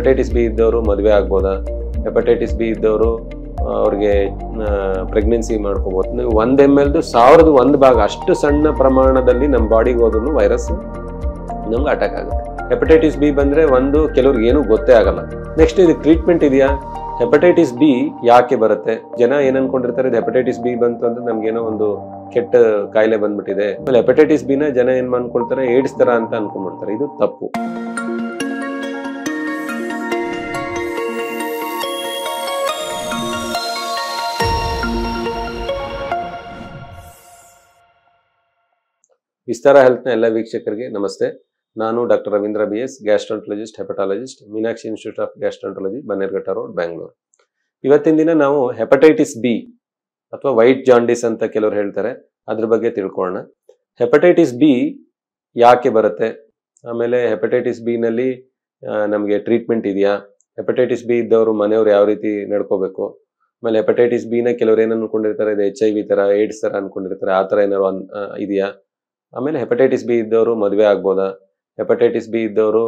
hepatitis B ಇದ್ದವರು ಮದುವೆ ಆಗ್ಬೋದಾ ಹೆಪಟೈಟಿಸ್ ಬಿ ಇದ್ದವರು ಅವ್ರಿಗೆ ಪ್ರೆಗ್ನೆನ್ಸಿ ಮಾಡ್ಕೋಬೋದು ಒಂದು ಎಮ್ ಎಲ್ದು ಸಾವಿರದ ಒಂದು ಭಾಗ ಅಷ್ಟು ಸಣ್ಣ ಪ್ರಮಾಣದಲ್ಲಿ ನಮ್ಮ ಬಾಡಿಗೆ ಹೋದ್ರು ವೈರಸ್ ನಮ್ಗೆ ಅಟ್ಯಾಕ್ ಆಗುತ್ತೆ ಹೆಪಟೈಟಿಸ್ ಬಿ ಬಂದರೆ ಒಂದು ಕೆಲವ್ರಿಗೆ ಏನೂ ಗೊತ್ತೇ ಆಗಲ್ಲ ನೆಕ್ಸ್ಟ್ ಇದು ಟ್ರೀಟ್ಮೆಂಟ್ ಇದೆಯಾ ಹೆಪಟೈಟಿಸ್ ಬಿ ಯಾಕೆ ಬರುತ್ತೆ ಜನ ಏನು ಅನ್ಕೊಂಡಿರ್ತಾರೆ ಇದು ಹೆಪಟೈಟಿಸ್ ಬಿ ಬಂತು ಅಂದ್ರೆ ನಮ್ಗೇನೋ ಒಂದು ಕೆಟ್ಟ ಕಾಯಿಲೆ ಬಂದ್ಬಿಟ್ಟಿದೆ ಆಮೇಲೆ ಹೆಪಟೈಟಿಸ್ ಬಿನ ಜನ ಏನು ಅನ್ಕೊಳ್ತಾರೆ ಏಡ್ಸ್ ಅಂತ ಅನ್ಕೊಂಡ್ಬಿಡ್ತಾರೆ ಇದು ತಪ್ಪು ವಿಸ್ತಾರ ಹೆಲ್ತ್ನ ಎಲ್ಲ ವೀಕ್ಷಕರಿಗೆ ನಮಸ್ತೆ ನಾನು doctor Ravindra B S gastroenterologist hepatologist Meenakshi institute of gastroenterology Bannerghatta road Bengaluru ಇವತ್ತಿನ ದಿನ ನಾವು ಹೆಪಟೈಟಿಸ್ ಬಿ ಅಥವಾ ವೈಟ್ ಜಾಂಡಿಸ್ ಅಂತ ಕೆಲವರು ಹೇಳ್ತಾರೆ ಅದ್ರ ಬಗ್ಗೆ ತಿಳ್ಕೊಳ್ಳೋಣ ಹೆಪಟೈಟಿಸ್ ಬಿ ಯಾಕೆ ಬರುತ್ತೆ ಆಮೇಲೆ ಹೆಪಟೈಟಿಸ್ ಬಿ ನಲ್ಲಿ ನಮಗೆ ಟ್ರೀಟ್ಮೆಂಟ್ ಇದೆಯಾ ಹೆಪಟೈಟಿಸ್ ಬಿ ಇದ್ದವರು ಮನೆಯವರು ಯಾವ ರೀತಿ ನಡ್ಕೋಬೇಕು ಆಮೇಲೆ ಹೆಪಟೈಟಿಸ್ ಬಿನ ಕೆಲವರು ಏನು ಅನ್ಕೊಂಡಿರ್ತಾರೆ ಇದು ಎಚ್ ಐ ವಿ ಥರ ಏಡ್ಸ್ ಥರ ಅನ್ಕೊಂಡಿರ್ತಾರೆ ಆ ಥರ ಏನಾರು ಅನ್ ಇದೆಯಾ ಆಮೇಲೆ ಹೆಪಟೈಟಿಸ್ ಬಿ ಇದ್ದವರು ಮದುವೆ ಆಗ್ಬೋದಾ ಹೆಪಟೈಟಿಸ್ ಬಿ ಇದ್ದವರು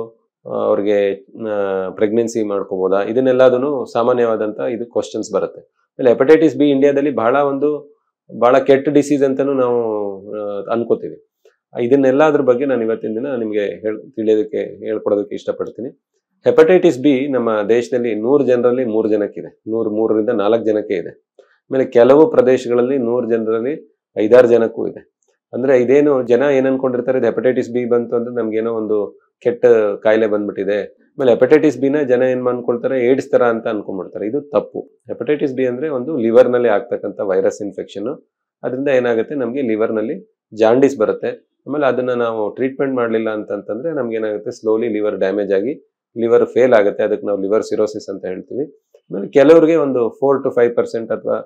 ಅವ್ರಿಗೆ ಪ್ರೆಗ್ನೆನ್ಸಿ ಮಾಡ್ಕೋಬೋದಾ ಇದನ್ನೆಲ್ಲದೂ ಸಾಮಾನ್ಯವಾದಂಥ ಇದು ಕ್ವಶನ್ಸ್ ಬರುತ್ತೆ ಆಮೇಲೆ ಹೆಪಟೈಟಿಸ್ ಬಿ ಇಂಡಿಯಾದಲ್ಲಿ ಬಹಳ ಒಂದು ಬಹಳ ಕೆಟ್ಟ ಡಿಸೀಸ್ ಅಂತಲೂ ನಾವು ಅನ್ಕೋತೀವಿ ಇದನ್ನೆಲ್ಲದ್ರ ಬಗ್ಗೆ ನಾನು ಇವತ್ತಿನ ದಿನ ನಿಮಗೆ ಹೇಳಿ ತಿಳಿಯೋದಕ್ಕೆ ಹೇಳ್ಕೊಡೋದಕ್ಕೆ ಇಷ್ಟಪಡ್ತೀನಿ ಹೆಪಟೈಟಿಸ್ ಬಿ ನಮ್ಮ ದೇಶದಲ್ಲಿ ನೂರು ಜನರಲ್ಲಿ ಮೂರು ಜನಕ್ಕಿದೆ ನೂರು ಮೂರರಿಂದ ನಾಲ್ಕು ಜನಕ್ಕೆ ಇದೆ ಆಮೇಲೆ ಕೆಲವು ಪ್ರದೇಶಗಳಲ್ಲಿ ನೂರು ಜನರಲ್ಲಿ ಐದಾರು ಜನಕ್ಕೂ ಇದೆ ಅಂದ್ರೆ ಇದೇನು ಜನ ಏನ್ ಅನ್ಕೊಂಡಿರ್ತಾರೆ ಇದು ಹೆಪಟೈಟಿಸ್ ಬಿ ಬಂತು ಅಂದ್ರೆ ನಮ್ಗೇನೋ ಒಂದು ಕೆಟ್ಟ ಕಾಯಿಲೆ ಬಂದ್ಬಿಟ್ಟಿದೆ ಆಮೇಲೆ ಹೆಪಟೈಟಿಸ್ ಬಿನ ಜನ ಏನ್ ಮಾಡ್ಕೊಳ್ತಾರೆ ಏಡ್ಸ್ ತರ ಅಂತ ಅನ್ಕೊಂಡ್ಬಿಡ್ತಾರೆ ಇದು ತಪ್ಪು ಹೆಪಟೈಟಿಸ್ ಬಿ ಅಂದ್ರೆ ಒಂದು ಲಿವರ್ ನಲ್ಲಿ ಆಗ್ತಕ್ಕಂಥ ವೈರಸ್ ಇನ್ಫೆಕ್ಷನ್ ಅದರಿಂದ ಏನಾಗುತ್ತೆ ನಮಗೆ ಲಿವರ್ ನಲ್ಲಿ ಜಾಂಡಿಸ್ ಬರುತ್ತೆ ಆಮೇಲೆ ಅದನ್ನ ನಾವು ಟ್ರೀಟ್ಮೆಂಟ್ ಮಾಡಲಿಲ್ಲ ಅಂತಂದ್ರೆ ನಮ್ಗೆ ಏನಾಗುತ್ತೆ ಸ್ಲೋಲಿ ಲಿವರ್ ಡ್ಯಾಮೇಜ್ ಆಗಿ ಲಿವರ್ ಫೇಲ್ ಆಗುತ್ತೆ ಅದಕ್ಕೆ ನಾವು ಲಿವರ್ ಸಿರೋಸಿಸ್ ಅಂತ ಹೇಳ್ತೀವಿ ಆಮೇಲೆ ಕೆಲವರಿಗೆ ಒಂದು ಫೋರ್ ಟು ಫೈವ್ ಪರ್ಸೆಂಟ್ ಅಥವಾ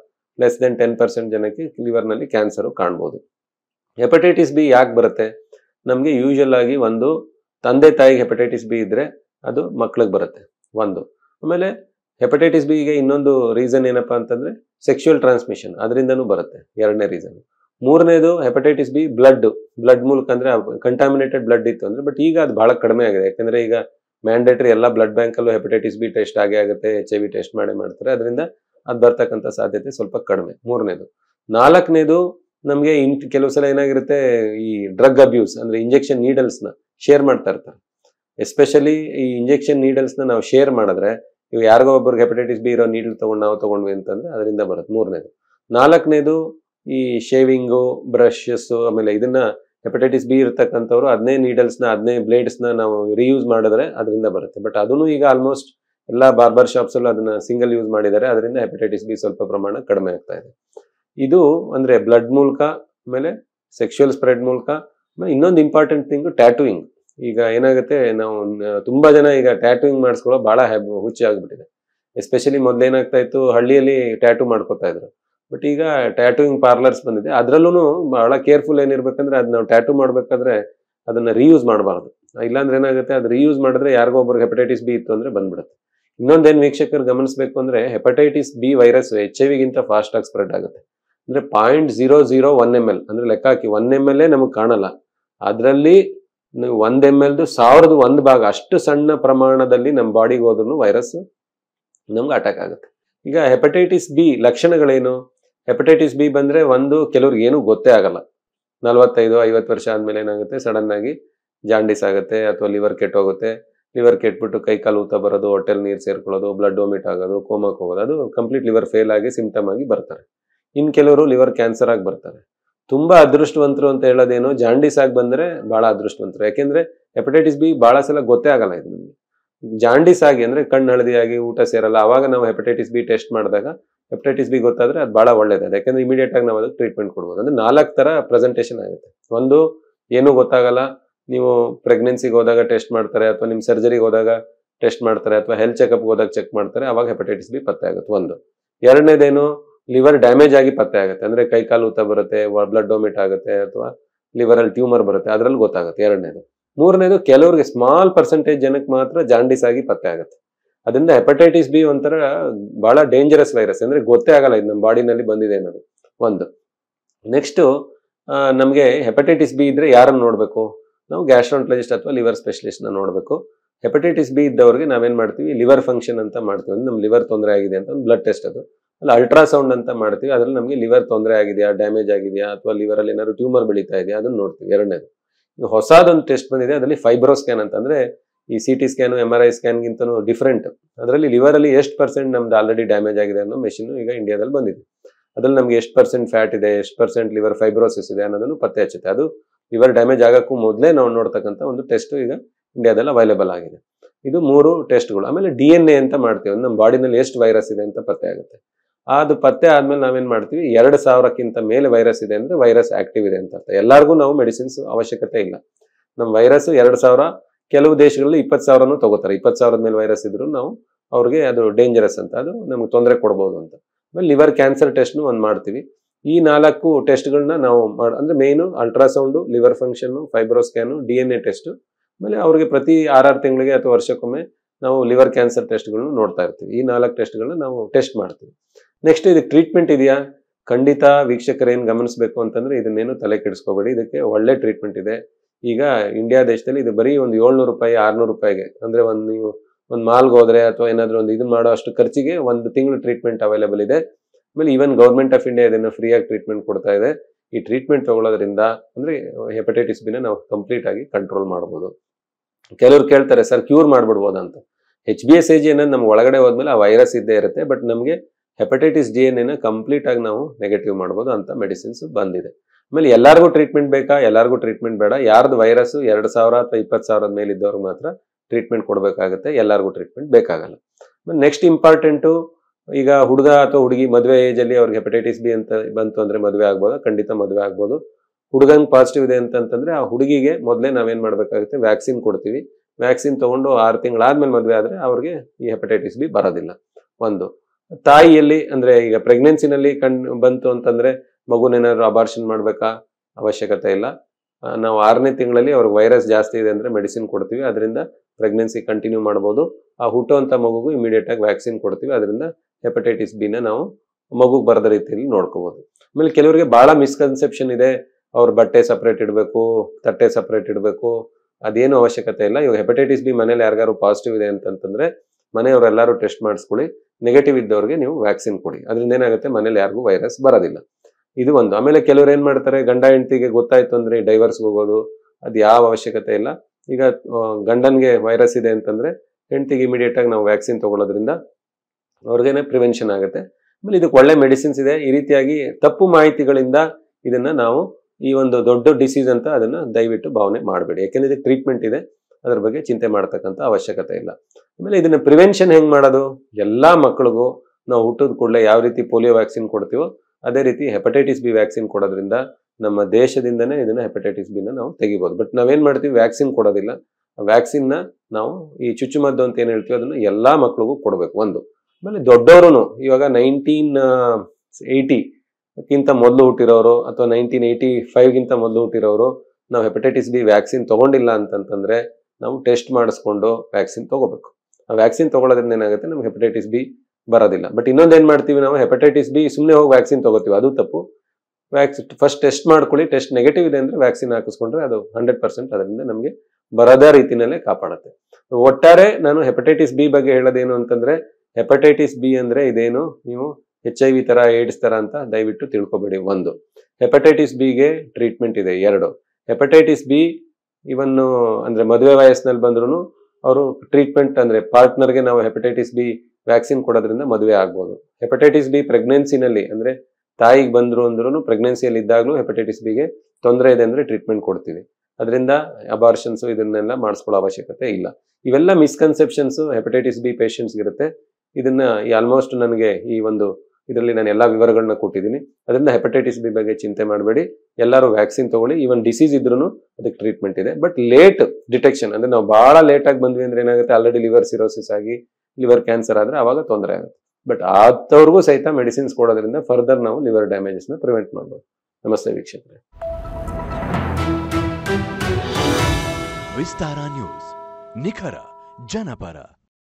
ಲೆಸ್ ದೆನ್ ಟೆನ್ ಪರ್ಸೆಂಟ್ ಜನಕ್ಕೆ ಲಿವರ್ನಲ್ಲಿ ಕ್ಯಾನ್ಸರ್ ಕಾಣ್ಬೋದು ಹೆಪಟೈಟಿಸ್ ಬಿ ಯಾಕೆ ಬರುತ್ತೆ ನಮಗೆ ಯೂಶಲ್ ಆಗಿ ಒಂದು ತಂದೆ ತಾಯಿಗೆ ಹೆಪಟೈಟಿಸ್ ಬಿ ಇದ್ರೆ ಅದು ಮಕ್ಳಿಗೆ ಬರುತ್ತೆ ಒಂದು ಆಮೇಲೆ ಹೆಪಟೈಟಿಸ್ ಬಿಗೆ ಇನ್ನೊಂದು ರೀಸನ್ ಏನಪ್ಪ ಅಂತಂದ್ರೆ ಸೆಕ್ಷುವಲ್ ಟ್ರಾನ್ಸ್ಮಿಷನ್ ಅದರಿಂದನೂ ಬರುತ್ತೆ ಎರಡನೇ ರೀಸನ್ ಮೂರನೇದು ಹೆಪಟೈಟಿಸ್ ಬಿ ಬ್ಲಡ್ ಬ್ಲಡ್ ಮೂಲಕ ಅಂದ್ರೆ ಕಂಟಾಮಿನೇಟೆಡ್ ಬ್ಲಡ್ ಇತ್ತು ಅಂದ್ರೆ ಬಟ್ ಈಗ ಅದು ಬಹಳ ಕಡಿಮೆ ಆಗಿದೆ ಯಾಕಂದ್ರೆ ಈಗ ಮ್ಯಾಂಡೇಟರಿ ಎಲ್ಲ ಬ್ಲಡ್ ಬ್ಯಾಂಕಲ್ಲೂ ಹೆಪಟೈಟಿಸ್ ಬಿ ಟೆಸ್ಟ್ ಆಗೇ ಆಗುತ್ತೆ ಎಚ್ ಐ ವಿ ಟೆಸ್ಟ್ ಮಾಡೇ ಮಾಡ್ತಾರೆ ಅದರಿಂದ ಅದು ಬರ್ತಕ್ಕಂಥ ಸಾಧ್ಯತೆ ಸ್ವಲ್ಪ ಕಡಿಮೆ ಮೂರನೇದು ನಾಲ್ಕನೇದು ನಮಗೆ ಇನ್ ಕೆಲವು ಸಲ ಏನಾಗಿರುತ್ತೆ ಈ ಡ್ರಗ್ ಅಬ್ಯೂಸ್ ಅಂದರೆ ಇಂಜೆಕ್ಷನ್ ನೀಡಲ್ಸ್ನ ಶೇರ್ ಮಾಡ್ತಾ ಇರ್ತಾರೆ ಎಸ್ಪೆಷಲಿ ಈ ಇಂಜೆಕ್ಷನ್ ನೀಡಲ್ಸ್ನ ನಾವು ಶೇರ್ ಮಾಡಿದ್ರೆ ಇವು ಯಾರಿಗೋ ಒಬ್ಬರಿಗೆ ಹೆಪಟೈಟಿಸ್ ಬಿ ಇರೋ ನೀಡಲ್ ತೊಗೊಂಡು ನಾವು ತೊಗೊಂಡ್ವಿ ಅಂತಂದ್ರೆ ಅದರಿಂದ ಬರುತ್ತೆ ಮೂರನೇದು ನಾಲ್ಕನೇದು ಈ ಶೇವಿಂಗು ಬ್ರಷಸ್ಸು ಆಮೇಲೆ ಇದನ್ನ ಹೆಪಟೈಟಿಸ್ ಬಿ ಇರತಕ್ಕಂಥವ್ರು ಅದನ್ನೇ ನೀಡಲ್ಸ್ನ ಅದನ್ನೇ ಬ್ಲೇಡ್ಸ್ನ ನಾವು ರಿಯೂಸ್ ಮಾಡಿದ್ರೆ ಅದರಿಂದ ಬರುತ್ತೆ ಬಟ್ ಅದನ್ನು ಈಗ ಆಲ್ಮೋಸ್ಟ್ ಎಲ್ಲ ಬಾರ್ಬರ್ ಶಾಪ್ಸಲ್ಲೂ ಅದನ್ನ ಸಿಂಗಲ್ ಯೂಸ್ ಮಾಡಿದ್ದಾರೆ ಅದರಿಂದ ಹೆಪಟೈಟಿಸ್ ಬಿ ಸ್ವಲ್ಪ ಪ್ರಮಾಣ ಕಡಿಮೆ ಆಗ್ತಾ ಇದೆ ಇದು ಅಂದರೆ ಬ್ಲಡ್ ಮೂಲಕ ಆಮೇಲೆ ಸೆಕ್ಷುಯಲ್ ಸ್ಪ್ರೆಡ್ ಮೂಲಕ ಇನ್ನೊಂದು ಇಂಪಾರ್ಟೆಂಟ್ ಥಿಂಗ್ ಟ್ಯಾಟೂಯಿಂಗ್ ಈಗ ಏನಾಗುತ್ತೆ ನಾವು ತುಂಬಾ ಜನ ಈಗ ಟ್ಯಾಟೂಯಿಂಗ್ ಮಾಡಿಸ್ಕೊಳ್ಳೋ ಬಹಳ ಹುಚ್ಚಿ ಆಗ್ಬಿಟ್ಟಿದೆ ಎಸ್ಪೆಷಲಿ ಮೊದಲೇನಾಗ್ತಾ ಇತ್ತು ಹಳ್ಳಿಯಲ್ಲಿ ಟ್ಯಾಟೂ ಮಾಡ್ಕೊತಾ ಇದ್ರು ಬಟ್ ಈಗ ಟ್ಯಾಟೂಯಿಂಗ್ ಪಾರ್ಲರ್ಸ್ ಬಂದಿದೆ ಅದರಲ್ಲೂ ಬಹಳ ಕೇರ್ಫುಲ್ ಏನಿರ್ಬೇಕಂದ್ರೆ ಅದು ನಾವು ಟ್ಯಾಟೂ ಮಾಡಬೇಕಾದ್ರೆ ಅದನ್ನ ರೀಯೂಸ್ ಮಾಡಬಾರ್ದು ಇಲ್ಲಾಂದ್ರೆ ಏನಾಗುತ್ತೆ ಅದು ರೀಯೂಸ್ ಮಾಡಿದ್ರೆ ಯಾರಿಗೋ ಒಬ್ರಿಗೆ ಹೆಪಟೈಟಿಸ್ ಬಿ ಇತ್ತು ಅಂದ್ರೆ ಬಂದ್ಬಿಡುತ್ತೆ ಇನ್ನೊಂದೇನು ವೀಕ್ಷಕರು ಗಮನಿಸಬೇಕು ಅಂದ್ರೆ hepatitis B virus H I ವಿಗಿಂತ ಫಾಸ್ಟ್ ಆಗಿ ಸ್ಪ್ರೆಡ್ ಆಗುತ್ತೆ ಅಂದರೆ point zero zero one M L ಅಂದರೆ ಲೆಕ್ಕ ಹಾಕಿ ಒನ್ ಎಮ್ ಎಲ್ ನಮಗೆ ಕಾಣಲ್ಲ ಅದರಲ್ಲಿ ನೀವು ಒಂದ್ ಎಮ್ ಎಲ್ದು ಸಾವಿರದ ಒಂದು ಭಾಗ ಅಷ್ಟು ಸಣ್ಣ ಪ್ರಮಾಣದಲ್ಲಿ ನಮ್ಮ ಬಾಡಿಗೆ ಹೋದ್ರೂ ವೈರಸ್ ನಮ್ಗೆ ಅಟ್ಯಾಕ್ ಆಗುತ್ತೆ ಈಗ ಹೆಪಟೈಟಿಸ್ ಬಿ ಲಕ್ಷಣಗಳೇನು ಹೆಪಟೈಟಿಸ್ ಬಿ ಬಂದರೆ ಒಂದು ಕೆಲವ್ರಿಗೆ ಏನೂ ಗೊತ್ತೇ ಆಗಲ್ಲ ನಲವತ್ತೈದು ಐವತ್ತು ವರ್ಷ ಆದಮೇಲೆ ಏನಾಗುತ್ತೆ ಸಡನ್ ಆಗಿ ಜಾಂಡಿಸ್ ಆಗುತ್ತೆ ಅಥವಾ ಲಿವರ್ ಕೆಟ್ಟೋಗುತ್ತೆ ಲಿವರ್ ಕೆಟ್ಬಿಟ್ಟು ಕೈ ಕಾಲು ಊತ ಬರೋದು ಹೋಟೆಲ್ ನೀರು ಸೇರ್ಕೊಳ್ಳೋದು ಬ್ಲಡ್ ವಾಮಿಟ್ ಆಗೋದು ಕೋಮಕ್ಕೆ ಹೋಗೋದು ಅದು ಕಂಪ್ಲೀಟ್ ಲಿವರ್ ಫೇಲ್ ಆಗಿ ಸಿಂಪ್ಟಮ್ ಆಗಿ ಬರ್ತಾರೆ ಇನ್ ಕೆಲವರು ಲಿವರ್ ಕ್ಯಾನ್ಸರ್ ಆಗಿ ಬರ್ತಾರೆ ತುಂಬಾ ಅದೃಷ್ಟವಂತರು ಅಂತ ಹೇಳೋದೇನು ಜಾಂಡೀಸ್ ಆಗಿ ಬಂದ್ರೆ ಬಹಳ ಅದೃಷ್ಟವಂತರು ಯಾಕೆಂದರೆ ಹೆಪಟೈಟಿಸ್ ಬಿ ಬಹಳ ಸಲ ಗೊತ್ತೇ ಆಗಲ್ಲ ಇದು ನಮಗೆ ಜಾಂಡೀಸ್ ಆಗಿ ಅಂದ್ರೆ ಕಣ್ಣು ಹಳದಿಯಾಗಿ ಊಟ ಸೇರಲ್ಲ ಆವಾಗ ನಾವು ಹೆಪಟೈಟಿಸ್ ಬಿ ಟೆಸ್ಟ್ ಮಾಡಿದಾಗ ಹೆಪಟೈಟಿಸ್ ಬಿ ಗೊತ್ತಾದ್ರೆ ಅದು ಬಹಳ ಒಳ್ಳೇದು ಯಾಕಂದ್ರೆ ಇಮಿಡಿಯೇಟ್ ಆಗಿ ನಾವು ಅದಕ್ಕೆ ಟ್ರೀಟ್ಮೆಂಟ್ ಕೊಡ್ಬೋದು ಅಂದ್ರೆ ನಾಲ್ಕು ತರ ಪ್ರೆಸೆಂಟೇಷನ್ ಆಗುತ್ತೆ ಒಂದು ಏನೂ ಗೊತ್ತಾಗಲ್ಲ ನೀವು ಪ್ರೆಗ್ನೆನ್ಸಿಗೆ ಹೋದಾಗ ಟೆಸ್ಟ್ ಮಾಡ್ತಾರೆ ಅಥವಾ ನಿಮ್ಮ ಸರ್ಜರಿಗೆ ಹೋದಾಗ ಟೆಸ್ಟ್ ಮಾಡ್ತಾರೆ ಅಥವಾ ಹೆಲ್ತ್ ಚೆಕಪ್ಗೆ ಹೋದಾಗ ಚೆಕ್ ಮಾಡ್ತಾರೆ ಆವಾಗ ಹೆಪಟೈಟಿಸ್ ಬಿ ಪತ್ತೆ ಆಗುತ್ತೆ ಒಂದು ಎರಡನೇದೇನು ಲಿವರ್ ಡ್ಯಾಮೇಜ್ ಆಗಿ ಪತ್ತೆ ಆಗುತ್ತೆ ಅಂದ್ರೆ ಕೈ ಕಾಲು ಊತ ಬರುತ್ತೆ ಬ್ಲಡ್ ಡೊಮಿಟ್ ಆಗುತ್ತೆ ಅಥವಾ ಲಿವರ್ ಅಲ್ಲಿ ಟ್ಯೂಮರ್ ಬರುತ್ತೆ ಅದ್ರಲ್ಲಿ ಗೊತ್ತಾಗುತ್ತೆ ಎರಡನೇದು ಮೂರನೇದು ಕೆಲವರಿಗೆ ಸ್ಮಾಲ್ ಪರ್ಸೆಂಟೇಜ್ ಜನಕ್ಕೆ ಮಾತ್ರ ಜಾಂಡಿಸ್ ಆಗಿ ಪತ್ತೆ ಆಗುತ್ತೆ ಅದರಿಂದ ಹೆಪಟೈಟಿಸ್ ಬಿ ಒಂಥರ ಬಹಳ ಡೇಂಜರಸ್ ವೈರಸ್ ಅಂದ್ರೆ ಗೊತ್ತೇ ಆಗಲ್ಲ ಇದು ನಮ್ಮ ಬಾಡಿನಲ್ಲಿ ಬಂದಿದೆ ಅನ್ನೋದು ಒಂದು ನೆಕ್ಸ್ಟ್ ನಮಗೆ ಹೆಪಟೈಟಿಸ್ ಬಿ ಇದ್ರೆ ಯಾರನ್ನು ನೋಡಬೇಕು ನಾವು ಗ್ಯಾಸ್ಟ್ರಾಂಟಲಜಿಸ್ಟ್ ಅಥವಾ ಲಿವರ್ ಸ್ಪೆಷಲಿಸ್ಟ್ನ ನೋಡಬೇಕು ಹೆಪಟೈಟಿಸ್ ಬಿ ಇದ್ದವ್ರಿಗೆ ನಾವೇನು ಮಾಡ್ತೀವಿ ಲಿವರ್ ಫಂಕ್ಷನ್ ಅಂತ ಮಾಡ್ತೀವಿ ನಮ್ಮ ಲಿವರ್ ತೊಂದರೆ ಆಗಿದೆ ಅಂತ ಒಂದು ಬ್ಲಡ್ ಟೆಸ್ಟ್ ಅದು ಅಲ್ಲ ಅಲ್ಟ್ರಾಸೌಂಡ್ ಅಂತ ಮಾಡ್ತೀವಿ ಅದರಲ್ಲಿ ನಮಗೆ ಲಿವರ್ ತೊಂದರೆ ಆಗಿದೆಯಾ ಡ್ಯಾಮೇಜ್ ಆಗಿದೆಯಾ ಅಥವಾ ಲಿವರಲ್ಲಿ ಏನಾದ್ರು ಟ್ಯೂಮರ್ ಬೆಳೀತಾ ಇದೆಯಾ ಅದನ್ನು ನೋಡ್ತೀವಿ ಎರಡನೇದು ಈಗ ಹೊಸದೊಂದು ಟೆಸ್ಟ್ ಬಂದಿದೆ ಅದರಲ್ಲಿ ಫೈಬ್ರೋ ಸ್ಕ್ಯಾನ್ ಅಂತಂದ್ರೆ ಈ C T scan M R I scan different ಅದರಲ್ಲಿ ಲಿವರ್ ಅಲ್ಲಿ ಎಷ್ಟು ಪರ್ಸೆಂಟ್ ನಮ್ದು ಆಲ್ರೆಡಿ ಡ್ಯಾಮೇಜ್ ಆಗಿದೆ ಅನ್ನೋ ಮೆಷಿನ್ ಈಗ ಇಂಡಿಯಾದಲ್ಲಿ ಬಂದಿದೆ ಅದ್ರಲ್ಲಿ ನಮ್ಗೆ ಎಷ್ಟು ಪರ್ಸೆಂಟ್ ಫ್ಯಾಟ್ ಇದೆ ಎಷ್ಟು ಪರ್ಸೆಂಟ್ ಲಿವರ್ ಫೈಬ್ರೋಸಿಸ್ ಇದೆ ಅನ್ನೋದನ್ನು ಪತ್ತೆ ಹಚ್ಚುತ್ತೆ ಅದು ಲಿವರ್ ಡ್ಯಾಮೇಜ್ ಆಗೋಕ್ಕೂ ಮೊದಲೇ ನಾವು ನೋಡ್ತಕ್ಕಂಥ ಒಂದು ಟೆಸ್ಟ್ ಈಗ ಇಂಡಿಯಾದಲ್ಲಿ ಅವೈಲೇಬಲ್ ಆಗಿದೆ ಇದು ಮೂರು ಟೆಸ್ಟ್ಗಳು ಆಮೇಲೆ ಡಿ ಎನ್ ಎ ಅಂತ ಮಾಡ್ತೀವಿ ನಮ್ಮ ಬಾಡಿನಲ್ಲಿ ಎಷ್ಟು ವೈರಸ್ ಇದೆ ಅಂತ ಪತ್ತೆ ಆಗುತ್ತೆ ಅದು ಪತ್ತೆ ಆದ್ಮೇಲೆ ನಾವೇನ್ ಮಾಡ್ತೀವಿ ಎರಡು ಸಾವಿರಕ್ಕಿಂತ ಮೇಲೆ ವೈರಸ್ ಇದೆ ಅಂದ್ರೆ ವೈರಸ್ ಆಕ್ಟಿವ್ ಇದೆ ಅಂತ ಅರ್ಥ ಎಲ್ಲರಿಗೂ ನಾವು ಮೆಡಿಸಿನ್ಸ್ ಅವಶ್ಯಕತೆ ಇಲ್ಲ ನಮ್ಮ ವೈರಸ್ ಎರಡು ಸಾವಿರ ಕೆಲವು ದೇಶಗಳಲ್ಲಿ ಇಪ್ಪತ್ತು ಸಾವಿರನೂ ತಗೋತಾರೆ ಇಪ್ಪತ್ತು ಸಾವಿರದ ಮೇಲೆ ವೈರಸ್ ಇದ್ರು ನಾವು ಅವ್ರಿಗೆ ಅದು ಡೇಂಜರಸ್ ಅಂತ ಅದು ನಮ್ಗೆ ತೊಂದರೆ ಕೊಡ್ಬೋದು ಅಂತ ಆಮೇಲೆ ಲಿವರ್ ಕ್ಯಾನ್ಸರ್ ಟೆಸ್ಟ್ನು ಒಂದು ಮಾಡ್ತೀವಿ ಈ ನಾಲ್ಕು ಟೆಸ್ಟ್ಗಳನ್ನ ನಾವು ಮಾಡ ಅಂದ್ರೆ main ultrasound liver function fibroscan D N A test ಆಮೇಲೆ ಅವ್ರಿಗೆ ಪ್ರತಿ ಆರಾರು ತಿಂಗಳಿಗೆ ಅಥವಾ ವರ್ಷಕ್ಕೊಮ್ಮೆ ನಾವು ಲಿವರ್ ಕ್ಯಾನ್ಸರ್ ಟೆಸ್ಟ್ಗಳನ್ನು ನೋಡ್ತಾ ಇರ್ತೀವಿ ಈ ನಾಲ್ಕು ಟೆಸ್ಟ್ಗಳನ್ನ ನಾವು ಟೆಸ್ಟ್ ಮಾಡ್ತೀವಿ ನೆಕ್ಸ್ಟ್ ಇದಕ್ಕೆ ಟ್ರೀಟ್ಮೆಂಟ್ ಇದೆಯಾ ಖಂಡಿತ ವೀಕ್ಷಕರೇನು ಗಮನಿಸಬೇಕು ಅಂತಂದರೆ ಇದನ್ನೇನು ತಲೆ ಕೆಡಿಸ್ಕೋಬೇಡಿ ಇದಕ್ಕೆ ಒಳ್ಳೆ ಟ್ರೀಟ್ಮೆಂಟ್ ಇದೆ ಈಗ ಇಂಡಿಯಾ ದೇಶದಲ್ಲಿ ಇದು ಬರೀ ಒಂದು ಏಳ್ನೂರು ರೂಪಾಯಿ ಆರ್ನೂರು ರೂಪಾಯಿಗೆ ಅಂದರೆ ಒಂದು ನೀವು ಒಂದು ಮಾಲ್ಗೆ ಹೋದರೆ ಅಥವಾ ಏನಾದರೂ ಒಂದು ಇದು ಮಾಡೋ ಅಷ್ಟು ಖರ್ಚಿಗೆ ಒಂದು ತಿಂಗಳು ಟ್ರೀಟ್ಮೆಂಟ್ ಅವೈಲೇಬಲ್ ಇದೆ ಆಮೇಲೆ ಈವನ್ ಗೌರ್ಮೆಂಟ್ ಆಫ್ ಇಂಡಿಯಾ ಇದನ್ನು ಫ್ರೀಯಾಗಿ ಟ್ರೀಟ್ಮೆಂಟ್ ಕೊಡ್ತಾ ಇದೆ ಈ ಟ್ರೀಟ್ಮೆಂಟ್ ತಗೊಳ್ಳೋದ್ರಿಂದ ಅಂದರೆ ಹೆಪಟೈಟಿಸ್ ಬಿನ ನಾವು ಕಂಪ್ಲೀಟ್ ಆಗಿ ಕಂಟ್ರೋಲ್ ಮಾಡ್ಬೋದು ಕೆಲವರು ಕೇಳ್ತಾರೆ ಸರ್ ಕ್ಯೂರ್ ಮಾಡ್ಬಿಡ್ಬೋದಂತ H B S A G ಅನ್ನೋದು ನಮ್ಗೆ ಒಳಗಡೆ ಹೋದ್ಮೇಲೆ ಆ ವೈರಸ್ ಇದ್ದೇ ಇರುತ್ತೆ ಬಟ್ ನಮಗೆ ಹೆಪಟೈಟಿಸ್ ಡಿ ಎನ್ ಎನ ಕಂಪ್ಲೀಟ್ ಆಗಿ ನಾವು ನೆಗೆಟಿವ್ ಮಾಡ್ಬೋದು ಅಂತ ಮೆಡಿಸಿನ್ಸ್ ಬಂದಿದೆ ಆಮೇಲೆ ಎಲ್ಲರಿಗೂ ಟ್ರೀಟ್ಮೆಂಟ್ ಬೇಕಾ ಎಲ್ಲರಿಗೂ ಟ್ರೀಟ್ಮೆಂಟ್ ಬೇಡ ಯಾರ್ದು ವೈರಸ್ ಎರಡು ಸಾವಿರ ಅಥವಾ ಇಪ್ಪತ್ತು ಸಾವಿರದ ಮೇಲೆ ಇದ್ದವ್ರಿಗೆ ಮಾತ್ರ ಟ್ರೀಟ್ಮೆಂಟ್ ಕೊಡಬೇಕಾಗುತ್ತೆ ಎಲ್ಲರಿಗೂ ಟ್ರೀಟ್ಮೆಂಟ್ ಬೇಕಾಗಲ್ಲ ನೆಕ್ಸ್ಟ್ ಇಂಪಾರ್ಟೆಂಟು ಈಗ ಹುಡುಗ ಅಥವಾ ಹುಡುಗಿ ಮದುವೆ ಏಜಲ್ಲಿ ಅವ್ರಿಗೆ ಹೆಪಟೈಟಿಸ್ ಬಿ ಅಂತ ಬಂತು ಅಂದರೆ ಮದುವೆ ಆಗ್ಬೋದು ಖಂಡಿತ ಮದುವೆ ಆಗ್ಬೋದು ಹುಡುಗನ ಪಾಸಿಟಿವ್ ಇದೆ ಅಂತಂತಂದರೆ ಆ ಹುಡುಗಿಗೆ ಮೊದಲೇ ನಾವೇನು ಮಾಡಬೇಕಾಗುತ್ತೆ ವ್ಯಾಕ್ಸಿನ್ ಕೊಡ್ತೀವಿ ವ್ಯಾಕ್ಸಿನ್ ತೊಗೊಂಡು ಆರು ತಿಂಗಳಾದ್ಮೇಲೆ ಮದುವೆ ಆದರೆ ಅವ್ರಿಗೆ ಈ ಹೆಪಟೈಟಿಸ್ ಬಿ ಬರೋದಿಲ್ಲ ಒಂದು ತಾಯಿಯಲ್ಲಿ ಅಂದ್ರೆ ಈಗ ಪ್ರೆಗ್ನೆನ್ಸಿನಲ್ಲಿ ಕಣ್ ಬಂತು ಅಂತಂದ್ರೆ ಮಗುನೇನಾದ್ರು ಅಬಾರ್ಷನ್ ಮಾಡ್ಬೇಕಾ ಅವಶ್ಯಕತೆ ಇಲ್ಲ ನಾವು ಆರನೇ ತಿಂಗಳಲ್ಲಿ ಅವ್ರಿಗೆ ವೈರಸ್ ಜಾಸ್ತಿ ಇದೆ ಅಂದ್ರೆ ಮೆಡಿಸಿನ್ ಕೊಡ್ತೀವಿ ಅದರಿಂದ ಪ್ರೆಗ್ನೆನ್ಸಿ ಕಂಟಿನ್ಯೂ ಮಾಡ್ಬೋದು ಆ ಹುಟ್ಟುವಂಥ ಮಗುಗೂ ಇಮಿಡಿಯೇಟ್ ಆಗಿ ವ್ಯಾಕ್ಸಿನ್ ಕೊಡ್ತೀವಿ ಅದರಿಂದ ಹೆಪಟೈಟಿಸ್ ಬಿನ ನಾವು ಮಗುಗೆ ಬರದ ರೀತಿಯಲ್ಲಿ ನೋಡ್ಕೋಬಹುದು ಆಮೇಲೆ ಕೆಲವರಿಗೆ ಬಹಳ ಮಿಸ್ಕನ್ಸೆಪ್ಷನ್ ಇದೆ ಅವ್ರ ಬಟ್ಟೆ ಸಪ್ರೇಟ್ ಇಡಬೇಕು ತಟ್ಟೆ ಸಪ್ರೇಟ್ ಇಡಬೇಕು ಅದೇನು ಅವಶ್ಯಕತೆ ಇಲ್ಲ ಇವಾಗ ಹೆಪಟೈಟಿಸ್ ಬಿ ಮನೇಲಿ ಯಾರಿಗಾರು ಪಾಸಿಟಿವ್ ಇದೆ ಅಂತಂತಂದ್ರೆ ಮನೆಯವರೆಲ್ಲರೂ ಟೆಸ್ಟ್ ಮಾಡಿಸ್ಕೊಳ್ಳಿ ನೆಗೆಟಿವ್ ಇದ್ದವ್ರಿಗೆ ನೀವು ವ್ಯಾಕ್ಸಿನ್ ಕೊಡಿ ಅದರಿಂದ ಏನಾಗುತ್ತೆ ಮನೇಲಿ ಯಾರಿಗೂ ವೈರಸ್ ಬರೋದಿಲ್ಲ ಇದು ಒಂದು ಆಮೇಲೆ ಕೆಲವರು ಏನು ಮಾಡ್ತಾರೆ ಗಂಡ ಹೆಂಡತಿಗೆ ಗೊತ್ತಾಯ್ತು ಅಂದರೆ ಡೈವರ್ಸ್ ಹೋಗೋದು ಅದು ಯಾವ ಅವಶ್ಯಕತೆ ಇಲ್ಲ ಈಗ ಗಂಡನಿಗೆ ವೈರಸ್ ಇದೆ ಅಂತಂದರೆ ಹೆಂಡತಿಗೆ ಇಮಿಡಿಯೇಟಾಗಿ ನಾವು ವ್ಯಾಕ್ಸಿನ್ ತೊಗೊಳೋದ್ರಿಂದ ಅವ್ರಿಗೇನೆ ಪ್ರಿವೆನ್ಷನ್ ಆಗುತ್ತೆ ಆಮೇಲೆ ಇದಕ್ಕೆ ಒಳ್ಳೆ ಮೆಡಿಸಿನ್ಸ್ ಇದೆ ಈ ರೀತಿಯಾಗಿ ತಪ್ಪು ಮಾಹಿತಿಗಳಿಂದ ಇದನ್ನು ನಾವು ಈ ಒಂದು ದೊಡ್ಡ ಡಿಸೀಸ್ ಅಂತ ಅದನ್ನು ದಯವಿಟ್ಟು ಭಾವನೆ ಮಾಡಬೇಡಿ ಯಾಕೆಂದರೆ ಇದಕ್ಕೆ ಟ್ರೀಟ್ಮೆಂಟ್ ಇದೆ ಅದ್ರ ಬಗ್ಗೆ ಚಿಂತೆ ಮಾಡ್ತಕ್ಕಂಥ ಅವಶ್ಯಕತೆ ಇಲ್ಲ ಆಮೇಲೆ ಇದನ್ನ ಪ್ರಿವೆನ್ಷನ್ ಹೆಂಗ್ ಮಾಡೋದು ಎಲ್ಲಾ ಮಕ್ಕಳಿಗೂ ನಾವು ಹುಟ್ಟಿದ ಕೂಡಲೇ ಯಾವ ರೀತಿ ಪೋಲಿಯೋ ವ್ಯಾಕ್ಸಿನ್ ಕೊಡ್ತೀವೋ ಅದೇ ರೀತಿ ಹೆಪಟೈಟಿಸ್ ಬಿ ವ್ಯಾಕ್ಸಿನ್ ಕೊಡೋದ್ರಿಂದ ನಮ್ಮ ದೇಶದಿಂದನೇ ಇದನ್ನ ಹೆಪಟೈಟಿಸ್ ಬಿನ ನಾವು ತೆಗಿಬೋದು ಬಟ್ ನಾವೇನು ಮಾಡ್ತೀವಿ ವ್ಯಾಕ್ಸಿನ್ ಕೊಡೋದಿಲ್ಲ ವ್ಯಾಕ್ಸಿನ್ನ ನಾವು ಈ ಚುಚ್ಚುಮದ್ದು ಅಂತ ಏನು ಹೇಳ್ತೀವಿ ಅದನ್ನು ಎಲ್ಲಾ ಮಕ್ಕಳಿಗೂ ಕೊಡಬೇಕು ಒಂದು ಆಮೇಲೆ ದೊಡ್ಡವರು ಇವಾಗ ನೈನ್ಟೀನ್ ಏಯ್ಟಿ ಗಿಂತ ಮೊದಲು ಹುಟ್ಟಿರೋರು ಅಥವಾ ನೈನ್ಟೀನ್ ಏಯ್ಟಿ ಫೈವ್ಗಿಂತ ಮೊದಲು ಹುಟ್ಟಿರೋರು ನಾವು ಹೆಪಟೈಟಿಸ್ ಬಿ ವ್ಯಾಕ್ಸಿನ್ ತಗೊಂಡಿಲ್ಲ ಅಂತಂತಂದರೆ ನಾವು ಟೆಸ್ಟ್ ಮಾಡಿಸ್ಕೊಂಡು ವ್ಯಾಕ್ಸಿನ್ ತೊಗೋಬೇಕು ಆ ವ್ಯಾಕ್ಸಿನ್ ತೊಗೊಳೋದ್ರಿಂದ ಏನಾಗುತ್ತೆ ನಮ್ಗೆ ಹೆಪಟೈಟಿಸ್ ಬಿ ಬರೋದಿಲ್ಲ ಬಟ್ ಇನ್ನೊಂದು ಏನು ಮಾಡ್ತೀವಿ ನಾವು ಹೆಪಟೈಟಿಸ್ ಬಿ ಸುಮ್ಮನೆ ಹೋಗಿ ವ್ಯಾಕ್ಸಿನ್ ತೊಗೋತೀವಿ ಅದು ತಪ್ಪು ವ್ಯಾಕ್ಸಿನ್ ಫಸ್ಟ್ ಟೆಸ್ಟ್ ಮಾಡ್ಕೊಳ್ಳಿ ಟೆಸ್ಟ್ ನೆಗೆಟಿವ್ ಇದೆ ಅಂದರೆ ವ್ಯಾಕ್ಸಿನ್ ಹಾಕಿಸ್ಕೊಂಡ್ರೆ ಅದು ಹಂಡ್ರೆಡ್ ಪರ್ಸೆಂಟ್ ಅದರಿಂದ ನಮಗೆ ಬರದ ರೀತಿನಲ್ಲೇ ಕಾಪಾಡುತ್ತೆ ಒಟ್ಟಾರೆ ನಾನು ಹೆಪಟೈಟಿಸ್ ಬಿ ಬಗ್ಗೆ ಹೇಳೋದೇನು ಅಂತಂದರೆ ಹೆಪಟೈಟಿಸ್ ಬಿ ಅಂದರೆ ಇದೇನು ನೀವು ಎಚ್ ಐ ವಿ ಥರ ಏಡ್ಸ್ ಥರ ಅಂತ ದಯವಿಟ್ಟು ತಿಳ್ಕೊಬೇಡಿ ಒಂದು ಹೆಪಟೈಟಿಸ್ ಬಿಗೆ ಟ್ರೀಟ್ಮೆಂಟ್ ಇದೆ ಎರಡು ಹೆಪಟೈಟಿಸ್ ಬಿ ಇವನ್ನು uh, ಅಂದ್ರೆ ಮದುವೆ ವಯಸ್ಸಿನಲ್ಲಿ ಬಂದ್ರು ಅವರು ಟ್ರೀಟ್ಮೆಂಟ್ ಅಂದ್ರೆ ಪಾರ್ಟ್ನರ್ಗೆ ನಾವು ಹೆಪಟೈಟಿಸ್ ಬಿ ವ್ಯಾಕ್ಸಿನ್ ಕೊಡೋದ್ರಿಂದ ಮದುವೆ ಆಗ್ಬೋದು ಹೆಪಟೈಟಿಸ್ ಬಿ ಪ್ರೆಗ್ನೆನ್ಸಿನಲ್ಲಿ ಅಂದ್ರೆ ತಾಯಿಗೆ ಬಂದ್ರು ಅಂದ್ರೂ ಪ್ರೆಗ್ನೆನ್ಸಿಯಲ್ಲಿ ಇದ್ದಾಗಲೂ ಹೆಪಟೈಟಿಸ್ ಬಿಗೆ ತೊಂದರೆ ಇದೆ ಅಂದ್ರೆ ಟ್ರೀಟ್ಮೆಂಟ್ ಕೊಡ್ತೀವಿ ಅದರಿಂದ ಅಬಾರ್ಷನ್ಸ್ ಇದನ್ನೆಲ್ಲ ಮಾಡಿಸ್ಕೊಳ್ಳೋ ಅವಶ್ಯಕತೆ ಇಲ್ಲ ಇವೆಲ್ಲ ಮಿಸ್ಕನ್ಸೆಪ್ಷನ್ಸ್ ಹೆಪಟೈಟಿಸ್ ಬಿ ಪೇಷಂಟ್ಸ್ಗಿರುತ್ತೆ ಇರುತ್ತೆ ಇದನ್ನ ಆಲ್ಮೋಸ್ಟ್ ನನಗೆ ಈ ಒಂದು ಇದರಲ್ಲಿ ನಾನು ಎಲ್ಲ ವಿವರಗಳನ್ನ ಕೊಟ್ಟಿದ್ದೀನಿ ಅದರಿಂದ ಹೆಪಟೈಟಿಸ್ ಬಿ ಬಗ್ಗೆ ಚಿಂತೆ ಮಾಡಬೇಡಿ ಎಲ್ಲರೂ ವ್ಯಾಕ್ಸಿನ್ ತಗೊಳ್ಳಿ ಈವನ್ ಡಿಸೀಸ್ ಇದ್ರೂ ಅದಕ್ಕೆ ಟ್ರೀಟ್ಮೆಂಟ್ ಇದೆ ಬಟ್ ಲೇಟ್ ಡಿಟೆಕ್ಷನ್ ಅಂದ್ರೆ ನಾವು ಬಹಳ ಲೇಟ್ ಆಗಿ ಬಂದ್ವಿ ಅಂದ್ರೆ ಏನಾಗುತ್ತೆ ಆಲ್ರೆಡಿ ಲಿವರ್ ಸಿರೋಸಿಸ್ ಆಗಿ ಲಿವರ್ ಕ್ಯಾನ್ಸರ್ ಆದ್ರೆ ಅವಾಗ ತೊಂದರೆ ಆಗುತ್ತೆ ಬಟ್ ಆದವ್ರಿಗೂ ಸಹಿತ ಮೆಡಿಸಿನ್ಸ್ ಕೊಡೋದ್ರಿಂದ ಫರ್ದರ್ ನಾವು ಲಿವರ್ ಡ್ಯಾಮೇಜಸ್ನ ಪ್ರಿವೆಂಟ್ ಮಾಡ್ಬೋದು ನಮಸ್ತೆ ವೀಕ್ಷಕರೇ ವಿಸ್ತಾರ ನ್ಯೂಸ್ ನಿಖರ ಜನಪರ